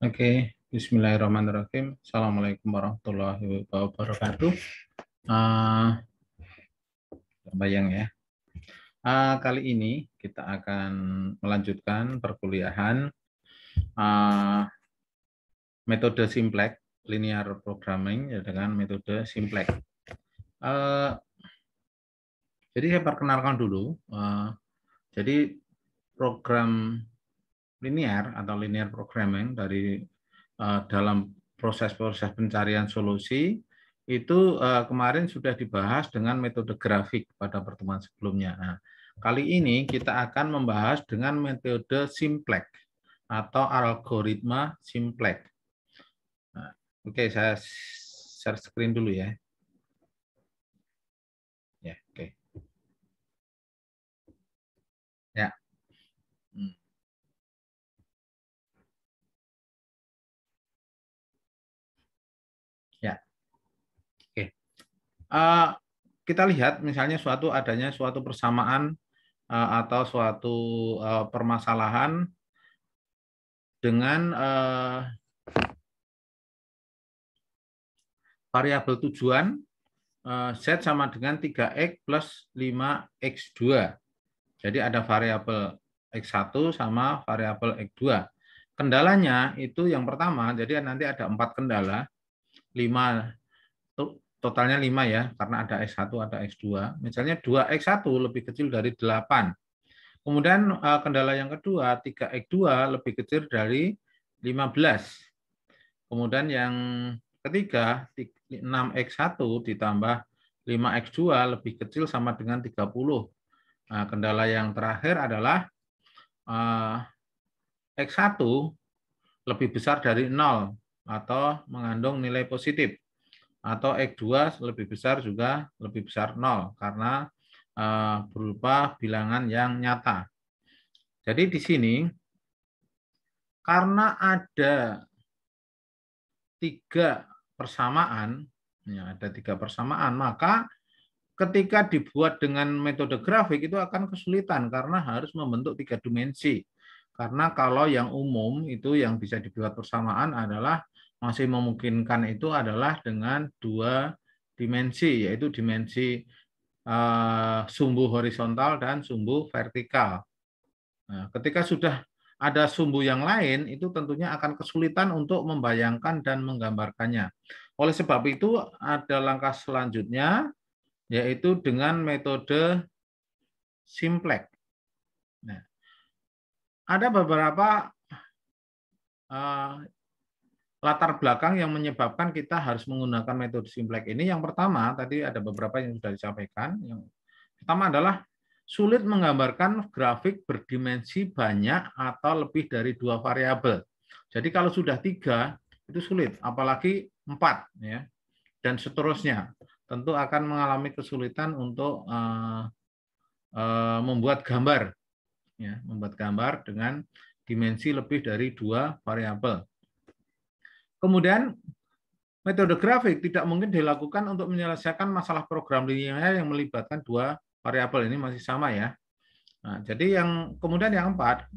Oke, okay. Bismillahirrahmanirrahim. Assalamualaikum warahmatullahi wabarakatuh. Uh, bayang ya. Uh, kali ini kita akan melanjutkan perkuliahan uh, metode Simplex linear programming ya dengan metode Simplex Uh, jadi saya perkenalkan dulu. Uh, jadi program linear atau linear programming dari uh, dalam proses-proses pencarian solusi itu uh, kemarin sudah dibahas dengan metode grafik pada pertemuan sebelumnya. Nah, kali ini kita akan membahas dengan metode simplex atau algoritma simplex Nah, Oke, okay, saya share screen dulu ya. Ya, yeah, oke. Okay. uh, kita lihat misalnya suatu adanya suatu persamaan uh, atau suatu uh, permasalahan dengan uh, variabel tujuan uh, Z sama dengan 3X plus 5X2. Jadi ada variabel X1 sama variabel X2. Kendalanya itu yang pertama, jadi nanti ada empat kendala. 5 totalnya 5 ya, karena ada X1, ada X2. Misalnya 2X1 lebih kecil dari 8. Kemudian eh, kendala yang kedua, 3X2 lebih kecil dari 15. Kemudian yang ketiga, 6X1 ditambah 5X2 lebih kecil sama dengan 30. Nah, kendala yang terakhir adalah eh, X1 lebih besar dari 0 atau mengandung nilai positif atau X2 lebih besar juga lebih besar 0 karena eh, berupa bilangan yang nyata. Jadi di sini karena ada tiga persamaan, ya ada tiga persamaan, maka ketika dibuat dengan metode grafik itu akan kesulitan karena harus membentuk tiga dimensi. Karena kalau yang umum itu yang bisa dibuat persamaan adalah masih memungkinkan itu adalah dengan dua dimensi, yaitu dimensi uh, sumbu horizontal dan sumbu vertikal. Nah, ketika sudah ada sumbu yang lain, itu tentunya akan kesulitan untuk membayangkan dan menggambarkannya. Oleh sebab itu, ada langkah selanjutnya, yaitu dengan metode simplex Nah, ada beberapa uh, latar belakang yang menyebabkan kita harus menggunakan metode simplek ini yang pertama tadi ada beberapa yang sudah disampaikan. Yang pertama adalah sulit menggambarkan grafik berdimensi banyak atau lebih dari dua variabel. Jadi kalau sudah tiga itu sulit, apalagi empat ya dan seterusnya. Tentu akan mengalami kesulitan untuk uh, uh, membuat gambar, ya, membuat gambar dengan dimensi lebih dari dua variabel. Kemudian metode grafik tidak mungkin dilakukan untuk menyelesaikan masalah program linear yang melibatkan dua variabel ini masih sama ya. Nah, jadi yang kemudian yang empat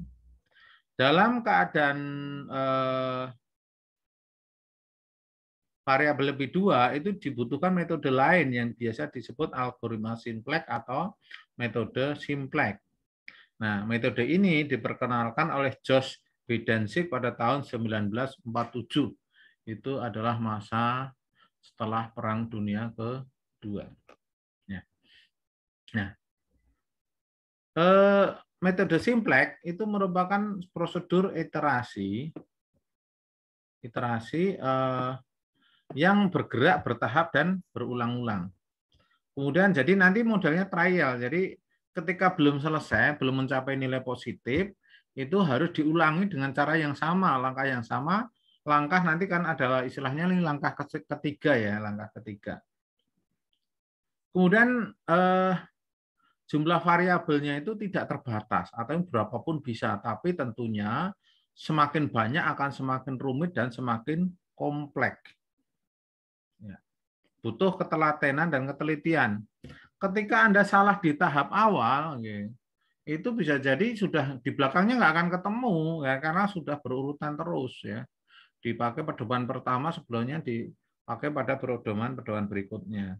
dalam keadaan eh, variabel lebih dua itu dibutuhkan metode lain yang biasa disebut algoritma simplex atau metode simplex. Nah, metode ini diperkenalkan oleh Josh Bidensik pada tahun 1947 itu adalah masa setelah Perang Dunia Kedua. Ya. Nah, eh, metode simplek itu merupakan prosedur iterasi, iterasi eh, yang bergerak bertahap dan berulang-ulang. Kemudian jadi nanti modelnya trial. Jadi ketika belum selesai, belum mencapai nilai positif, itu harus diulangi dengan cara yang sama, langkah yang sama langkah nanti kan adalah istilahnya ini langkah ketiga ya, langkah ketiga. Kemudian eh, jumlah variabelnya itu tidak terbatas atau berapapun bisa, tapi tentunya semakin banyak akan semakin rumit dan semakin kompleks. Ya. Butuh ketelatenan dan ketelitian. Ketika Anda salah di tahap awal, itu bisa jadi sudah di belakangnya nggak akan ketemu ya, karena sudah berurutan terus ya dipakai pedoman pertama sebelumnya dipakai pada pedoman-pedoman berikutnya.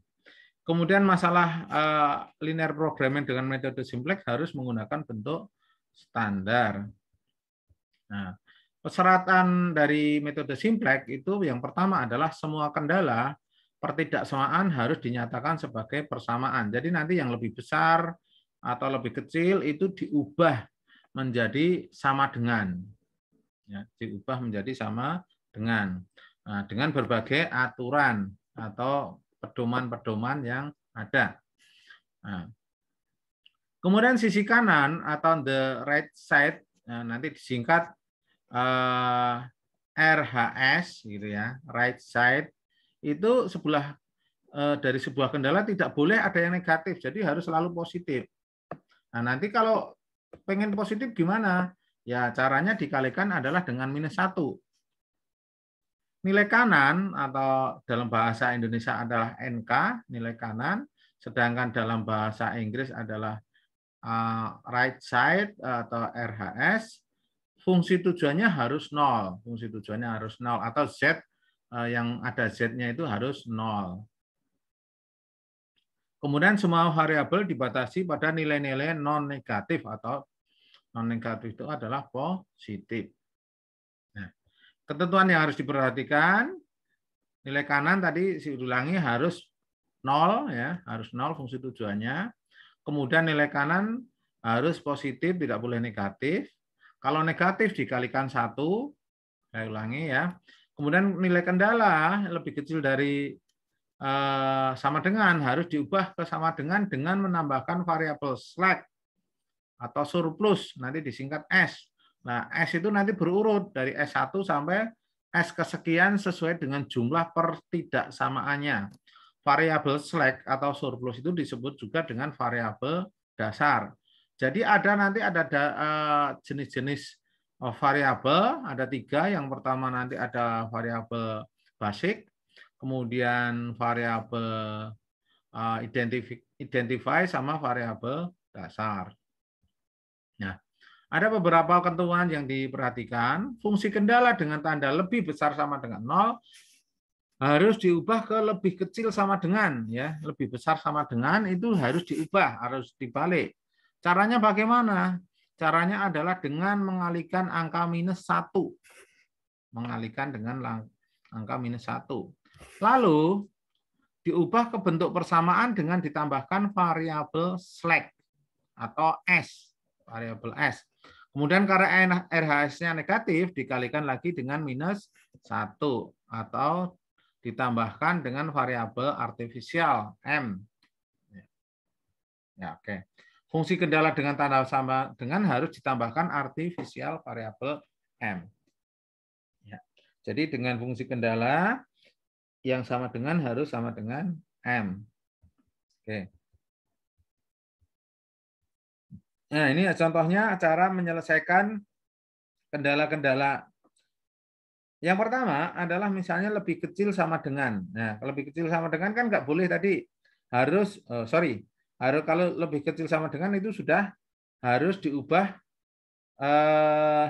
Kemudian masalah eh, linear programming dengan metode simplex harus menggunakan bentuk standar. Nah, persyaratan dari metode simplex itu yang pertama adalah semua kendala pertidaksamaan harus dinyatakan sebagai persamaan. Jadi nanti yang lebih besar atau lebih kecil itu diubah menjadi sama dengan. Ya, diubah menjadi sama dengan nah, dengan berbagai aturan atau pedoman-pedoman yang ada. Nah, kemudian sisi kanan atau the right side nah, nanti disingkat eh, RHS gitu ya, right side itu sebelah eh, dari sebuah kendala tidak boleh ada yang negatif, jadi harus selalu positif. Nah, nanti kalau pengen positif gimana? Ya caranya dikalikan adalah dengan minus satu Nilai kanan atau dalam bahasa Indonesia adalah NK, nilai kanan, sedangkan dalam bahasa Inggris adalah uh, right side atau RHS. Fungsi tujuannya harus nol, fungsi tujuannya harus nol atau z uh, yang ada z-nya itu harus nol. Kemudian semua variabel dibatasi pada nilai-nilai non negatif atau non negatif itu adalah positif ketentuan yang harus diperhatikan nilai kanan tadi si ulangi harus nol ya harus nol fungsi tujuannya kemudian nilai kanan harus positif tidak boleh negatif kalau negatif dikalikan satu saya ulangi ya kemudian nilai kendala lebih kecil dari eh, sama dengan harus diubah ke sama dengan dengan menambahkan variabel slack atau surplus nanti disingkat S Nah, S itu nanti berurut dari S1 sampai S kesekian sesuai dengan jumlah pertidaksamaannya. Variabel slack atau surplus itu disebut juga dengan variabel dasar. Jadi ada nanti ada eh, jenis-jenis eh, variabel, ada tiga. Yang pertama nanti ada variabel basic, kemudian variabel eh, identify sama variabel dasar. Ada beberapa ketentuan yang diperhatikan. Fungsi kendala dengan tanda lebih besar sama dengan nol harus diubah ke lebih kecil sama dengan, ya lebih besar sama dengan itu harus diubah, harus dibalik. Caranya bagaimana? Caranya adalah dengan mengalihkan angka minus satu, mengalihkan dengan angka minus satu. Lalu diubah ke bentuk persamaan dengan ditambahkan variabel slack atau s, variabel s. Kemudian karena RHS-nya negatif, dikalikan lagi dengan minus satu atau ditambahkan dengan variabel artifisial M. Ya, oke. Okay. Fungsi kendala dengan tanda sama dengan harus ditambahkan artifisial variabel M. Ya. Jadi dengan fungsi kendala yang sama dengan harus sama dengan M. Oke. Okay. Nah, ini contohnya cara menyelesaikan kendala-kendala. Yang pertama adalah misalnya lebih kecil sama dengan. Nah, lebih kecil sama dengan kan nggak boleh tadi. Harus, oh, sorry, harus kalau lebih kecil sama dengan itu sudah harus diubah eh,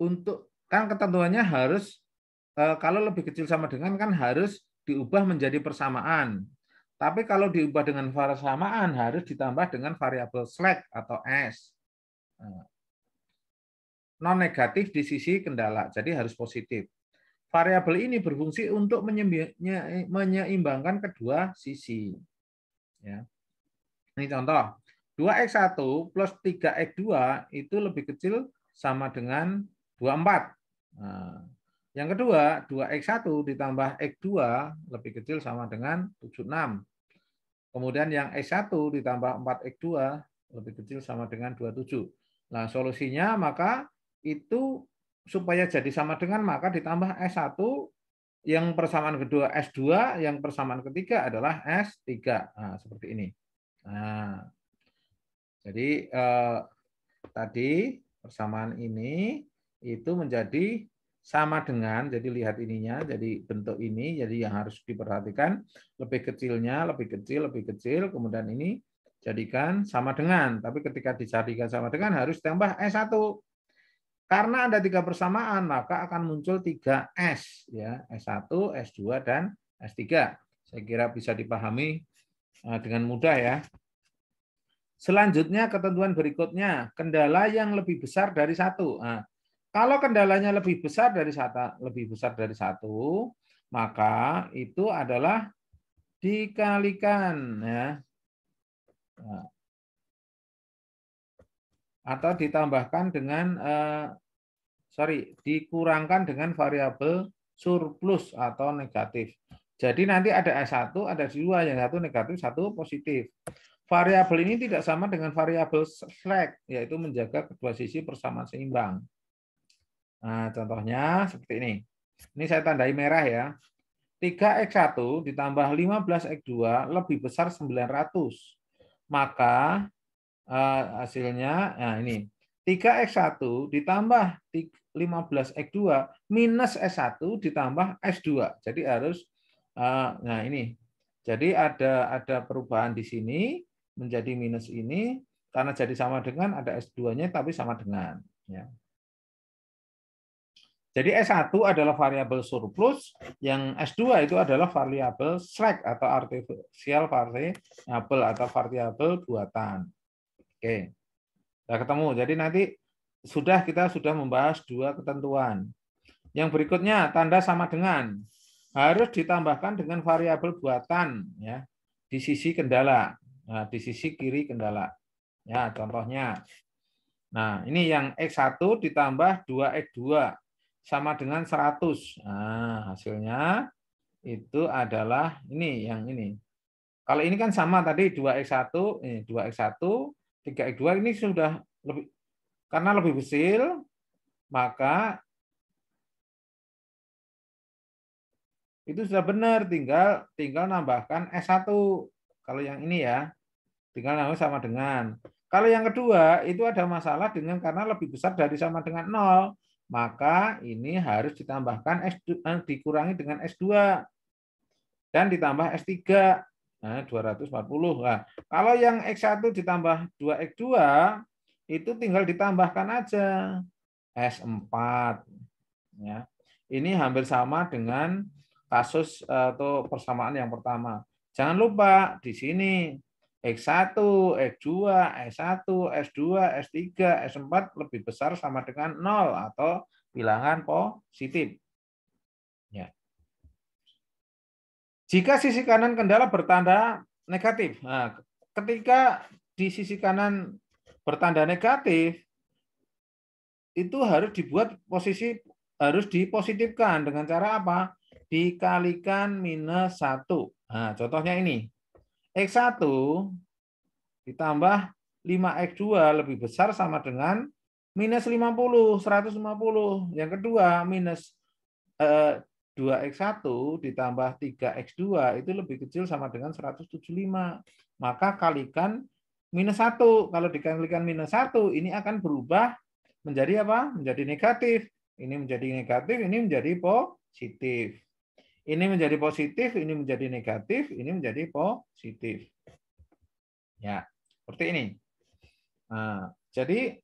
untuk kan ketentuannya harus eh, kalau lebih kecil sama dengan kan harus diubah menjadi persamaan tapi kalau diubah dengan samaan harus ditambah dengan variabel slack atau S. Nah. Non negatif di sisi kendala, jadi harus positif. Variabel ini berfungsi untuk menyeimbangkan kedua sisi. Ya. Ini contoh, 2x1 plus 3x2 itu lebih kecil sama dengan 24. Yang kedua, 2X1 ditambah X2 lebih kecil sama dengan 76. Kemudian yang X1 ditambah 4X2 lebih kecil sama dengan 27. Nah, solusinya maka itu supaya jadi sama dengan maka ditambah S1 yang persamaan kedua S2, yang persamaan ketiga adalah S3. Nah, seperti ini. Nah, jadi eh, tadi persamaan ini itu menjadi sama dengan jadi lihat ininya jadi bentuk ini jadi yang harus diperhatikan lebih kecilnya lebih kecil lebih kecil kemudian ini jadikan sama dengan tapi ketika dijadikan sama dengan harus tambah S1 karena ada tiga persamaan maka akan muncul tiga S ya S1 S2 dan S3 saya kira bisa dipahami eh, dengan mudah ya Selanjutnya ketentuan berikutnya kendala yang lebih besar dari satu. Nah, kalau kendalanya lebih besar dari satu, lebih besar dari satu, maka itu adalah dikalikan ya. Nah. Atau ditambahkan dengan eh, sorry dikurangkan dengan variabel surplus atau negatif. Jadi nanti ada S1, ada S2, yang satu negatif, satu positif. Variabel ini tidak sama dengan variabel slack, yaitu menjaga kedua sisi persamaan seimbang. Nah, contohnya seperti ini. Ini saya tandai merah ya. 3X1 ditambah 15X2 lebih besar 900. Maka eh, hasilnya, nah ini. 3X1 ditambah 15X2 minus S1 ditambah S2. Jadi harus, eh, nah ini. Jadi ada ada perubahan di sini menjadi minus ini karena jadi sama dengan ada S2-nya tapi sama dengan. Ya. Jadi S1 adalah variabel surplus, yang S2 itu adalah variabel slack atau artificial variabel atau variabel buatan. Oke. Sudah ketemu. Jadi nanti sudah kita sudah membahas dua ketentuan. Yang berikutnya tanda sama dengan harus ditambahkan dengan variabel buatan ya di sisi kendala. Nah, di sisi kiri kendala. Ya, contohnya. Nah, ini yang X1 ditambah 2X2 sama dengan 100. Nah, hasilnya itu adalah ini yang ini. Kalau ini kan sama tadi 2x1, ini 2x1, 3x2 ini sudah lebih karena lebih besar maka itu sudah benar tinggal tinggal nambahkan S1 kalau yang ini ya tinggal nambah sama dengan kalau yang kedua itu ada masalah dengan karena lebih besar dari sama dengan nol maka ini harus ditambahkan S2, eh, dikurangi dengan S2 dan ditambah S3. Nah, 240. Nah, kalau yang X1 ditambah 2X2 itu tinggal ditambahkan aja S4 ya. Ini hampir sama dengan kasus eh, atau persamaan yang pertama. Jangan lupa di sini X1, X2, S1, S2, S3, S4 lebih besar sama dengan 0 atau bilangan positif. Ya. Jika sisi kanan kendala bertanda negatif. Nah, ketika di sisi kanan bertanda negatif, itu harus dibuat posisi harus dipositifkan dengan cara apa? Dikalikan minus 1. Nah, contohnya ini. X1 ditambah 5X2 lebih besar sama dengan minus 50, 150. Yang kedua, minus eh, 2X1 ditambah 3X2 itu lebih kecil sama dengan 175. Maka kalikan minus 1. Kalau dikalikan minus 1, ini akan berubah menjadi apa? Menjadi negatif. Ini menjadi negatif, ini menjadi positif. Ini menjadi positif, ini menjadi negatif, ini menjadi positif. Ya, seperti ini. Nah, jadi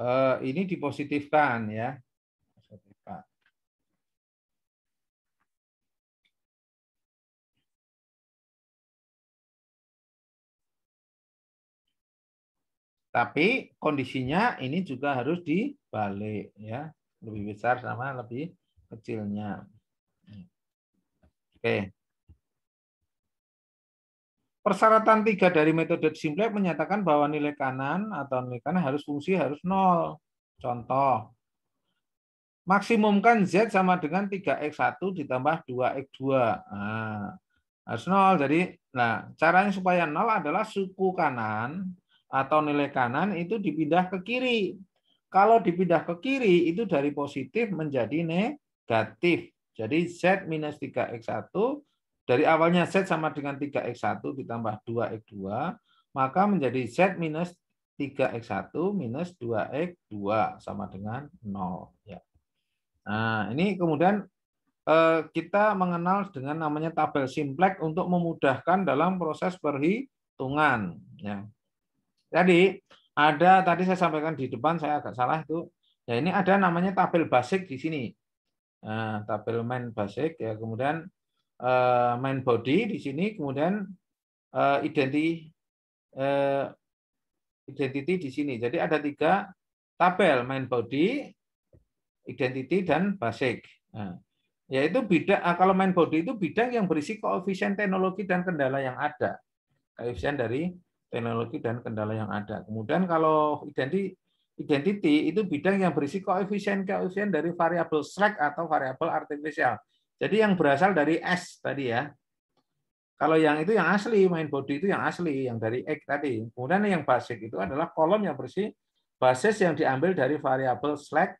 eh, ini dipositifkan ya. Tapi kondisinya ini juga harus dibalik ya, lebih besar sama lebih kecilnya. Oke. Persyaratan tiga dari metode Simplek menyatakan bahwa nilai kanan atau nilai kanan harus fungsi harus nol. Contoh, maksimumkan Z sama dengan 3X1 ditambah 2X2. Nah, harus nol. Jadi, nah caranya supaya nol adalah suku kanan atau nilai kanan itu dipindah ke kiri. Kalau dipindah ke kiri itu dari positif menjadi negatif. Jadi Z minus 3X1 dari awalnya Z sama dengan 3X1 ditambah 2X2 maka menjadi Z minus 3X1 minus 2X2 sama dengan 0. Ya. Nah, ini kemudian eh, kita mengenal dengan namanya tabel simplek untuk memudahkan dalam proses perhitungan. Ya. Tadi ada tadi saya sampaikan di depan saya agak salah itu. Ya ini ada namanya tabel basic di sini. Nah, tabel main basic ya kemudian eh, main body di sini kemudian eh, identity eh, identity di sini. Jadi ada tiga tabel main body, identity dan basic. Nah, yaitu bidang kalau main body itu bidang yang berisi koefisien teknologi dan kendala yang ada. Koefisien dari teknologi dan kendala yang ada. Kemudian kalau identity, identity itu bidang yang berisi koefisien-koefisien dari variabel slack atau variabel artificial. Jadi yang berasal dari S tadi ya. Kalau yang itu yang asli, main body itu yang asli, yang dari x tadi. Kemudian yang basic itu adalah kolom yang bersih basis yang diambil dari variabel slack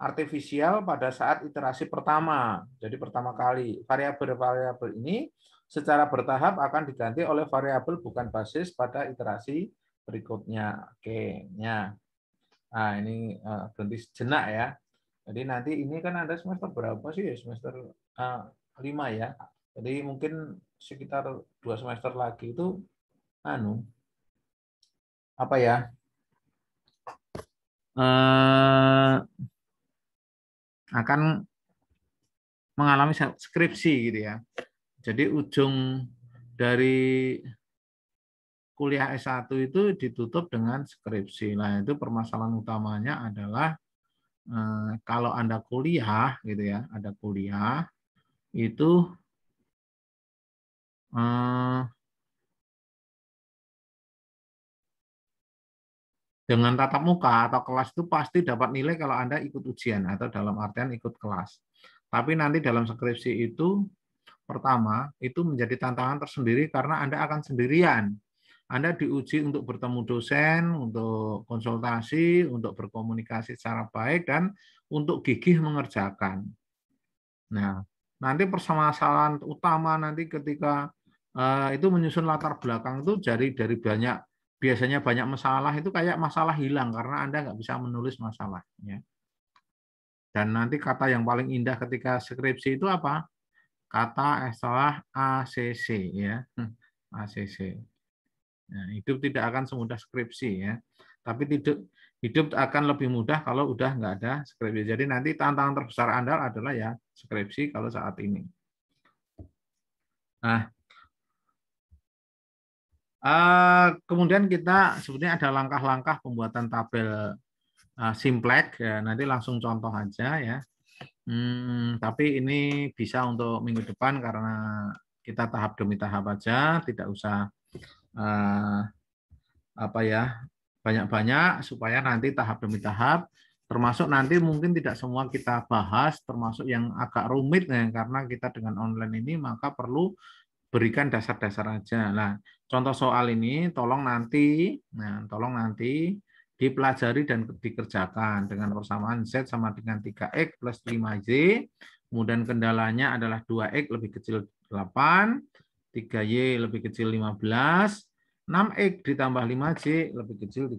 artificial pada saat iterasi pertama. Jadi pertama kali variabel-variabel ini secara bertahap akan diganti oleh variabel bukan basis pada iterasi berikutnya. Oke, ya. Nah, ini berhenti sejenak ya. Jadi nanti ini kan ada semester berapa sih? Ya, semester uh, eh, 5 ya. Jadi mungkin sekitar dua semester lagi itu anu apa ya? Eh, akan mengalami skripsi gitu ya. Jadi ujung dari kuliah S1 itu ditutup dengan skripsi. Nah, itu permasalahan utamanya adalah eh, kalau Anda kuliah gitu ya, ada kuliah itu eh, dengan tatap muka atau kelas itu pasti dapat nilai kalau Anda ikut ujian atau dalam artian ikut kelas. Tapi nanti dalam skripsi itu pertama itu menjadi tantangan tersendiri karena Anda akan sendirian. Anda diuji untuk bertemu dosen, untuk konsultasi, untuk berkomunikasi secara baik, dan untuk gigih mengerjakan. Nah, nanti permasalahan utama nanti ketika uh, itu menyusun latar belakang itu dari dari banyak biasanya banyak masalah itu kayak masalah hilang karena anda nggak bisa menulis masalahnya. Dan nanti kata yang paling indah ketika skripsi itu apa? kata eh, setelah ACC ya. Hmm, ACC. Nah, hidup tidak akan semudah skripsi ya. Tapi hidup hidup akan lebih mudah kalau udah nggak ada skripsi. Jadi nanti tantangan terbesar Anda adalah ya skripsi kalau saat ini. Nah, eh, kemudian kita sebenarnya ada langkah-langkah pembuatan tabel eh, simplek. Ya, nanti langsung contoh aja ya. Hmm, tapi ini bisa untuk minggu depan karena kita tahap demi tahap aja, tidak usah uh, apa ya banyak-banyak supaya nanti tahap demi tahap termasuk nanti mungkin tidak semua kita bahas termasuk yang agak rumit ya, karena kita dengan online ini maka perlu berikan dasar-dasar aja. Nah, contoh soal ini tolong nanti nah tolong nanti dipelajari dan dikerjakan dengan persamaan Z sama dengan 3X plus 5Z. Kemudian kendalanya adalah 2X lebih kecil 8, 3Y lebih kecil 15, 6X ditambah 5J lebih kecil 30.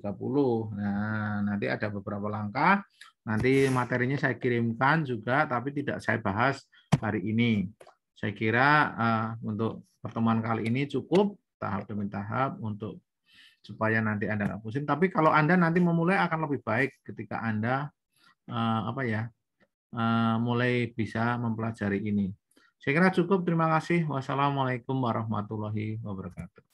Nah, nanti ada beberapa langkah. Nanti materinya saya kirimkan juga, tapi tidak saya bahas hari ini. Saya kira uh, untuk pertemuan kali ini cukup tahap demi tahap untuk supaya nanti Anda nggak pusing. Tapi kalau Anda nanti memulai akan lebih baik ketika Anda eh, apa ya eh, mulai bisa mempelajari ini. Saya kira cukup. Terima kasih. Wassalamualaikum warahmatullahi wabarakatuh.